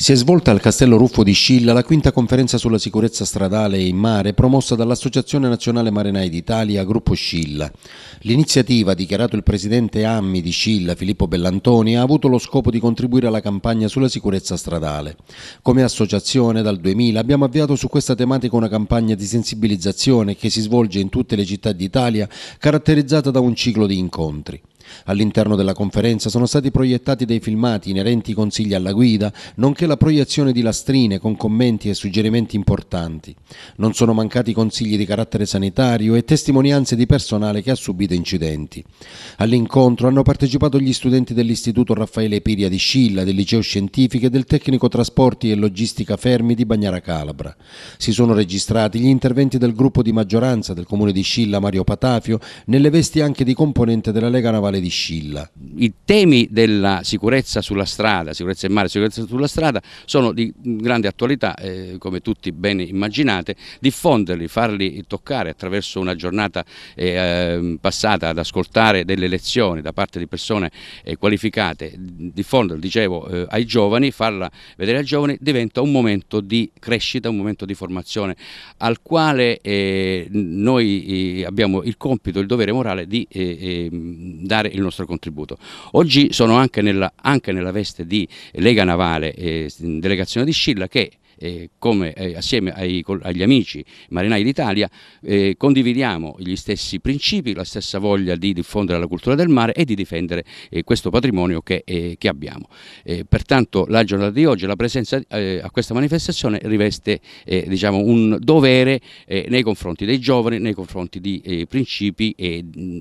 Si è svolta al Castello Ruffo di Scilla la quinta conferenza sulla sicurezza stradale e in mare promossa dall'Associazione Nazionale Marinai d'Italia Gruppo Scilla. L'iniziativa, dichiarato il presidente Ammi di Scilla, Filippo Bellantoni, ha avuto lo scopo di contribuire alla campagna sulla sicurezza stradale. Come associazione dal 2000 abbiamo avviato su questa tematica una campagna di sensibilizzazione che si svolge in tutte le città d'Italia caratterizzata da un ciclo di incontri. All'interno della conferenza sono stati proiettati dei filmati inerenti i consigli alla guida, nonché la proiezione di lastrine con commenti e suggerimenti importanti. Non sono mancati consigli di carattere sanitario e testimonianze di personale che ha subito incidenti. All'incontro hanno partecipato gli studenti dell'Istituto Raffaele Piria di Scilla, del Liceo Scientifico e del Tecnico Trasporti e Logistica Fermi di Bagnara Calabra. Si sono registrati gli interventi del gruppo di maggioranza del comune di Scilla Mario Patafio, nelle vesti anche di componente della Lega Navale Valle di Scilla. I temi della sicurezza sulla strada, sicurezza in mare, sicurezza sulla strada sono di grande attualità, eh, come tutti ben immaginate, diffonderli, farli toccare attraverso una giornata eh, ehm, passata ad ascoltare delle lezioni da parte di persone eh, qualificate, diffonderli, dicevo, eh, ai giovani, farla vedere ai giovani, diventa un momento di crescita, un momento di formazione al quale eh, noi eh, abbiamo il compito, il dovere morale di ehm, dare dare il nostro contributo. Oggi sono anche nella, anche nella veste di Lega Navale, eh, delegazione di Scilla, che eh, come eh, assieme ai, agli amici marinai d'Italia eh, condividiamo gli stessi principi, la stessa voglia di diffondere la cultura del mare e di difendere eh, questo patrimonio che, eh, che abbiamo. Eh, pertanto la giornata di oggi, la presenza a questa manifestazione riveste diciamo, un dovere nei confronti dei giovani, nei confronti di principi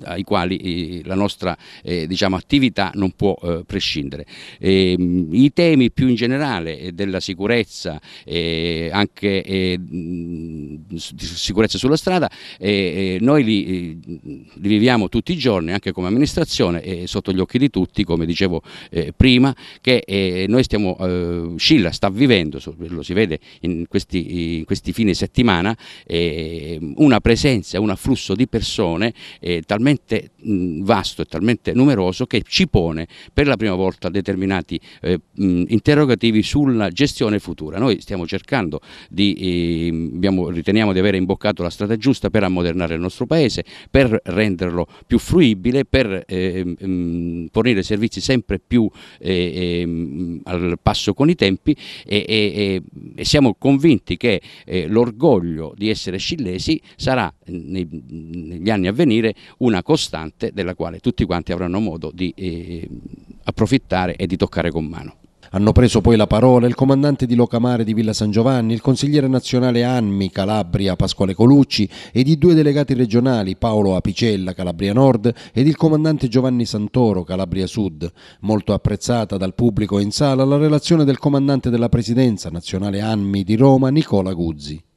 ai quali la nostra diciamo, attività non può prescindere. Ehm, I temi più in generale della sicurezza eh, anche eh, sicurezza sulla strada, eh, noi li, eh, li, viviamo tutti i giorni anche come amministrazione e sotto gli occhi di tutti, come dicevo eh, prima, che eh, noi stiamo, Scilla sta vivendo, lo si vede in questi, in questi fine settimana, mm, una presenza, un afflusso di persone talmente mh, mm, vasto e talmente numeroso che ci pone per la prima volta determinati interrogativi sulla gestione futura. Noi stiamo stiamo cercando di, eh, abbiamo, riteniamo di aver imboccato la strada giusta per ammodernare il nostro paese, per renderlo più fruibile, per eh, mh, ehm, fornire servizi sempre più eh, mh, ehm, al passo con i tempi e, e, e siamo convinti che eh, l'orgoglio di essere scillesi sarà eh, nei, negli anni a venire una costante della quale tutti quanti avranno modo di ehm, approfittare e di toccare con mano. Hanno preso poi la parola il comandante di Locamare di Villa San Giovanni, il consigliere nazionale Anmi Calabria Pasquale Colucci ed i due delegati regionali Paolo Apicella Calabria Nord ed il comandante Giovanni Santoro Calabria Sud. Molto apprezzata dal pubblico in sala la relazione del comandante della presidenza nazionale Anmi di Roma Nicola Guzzi.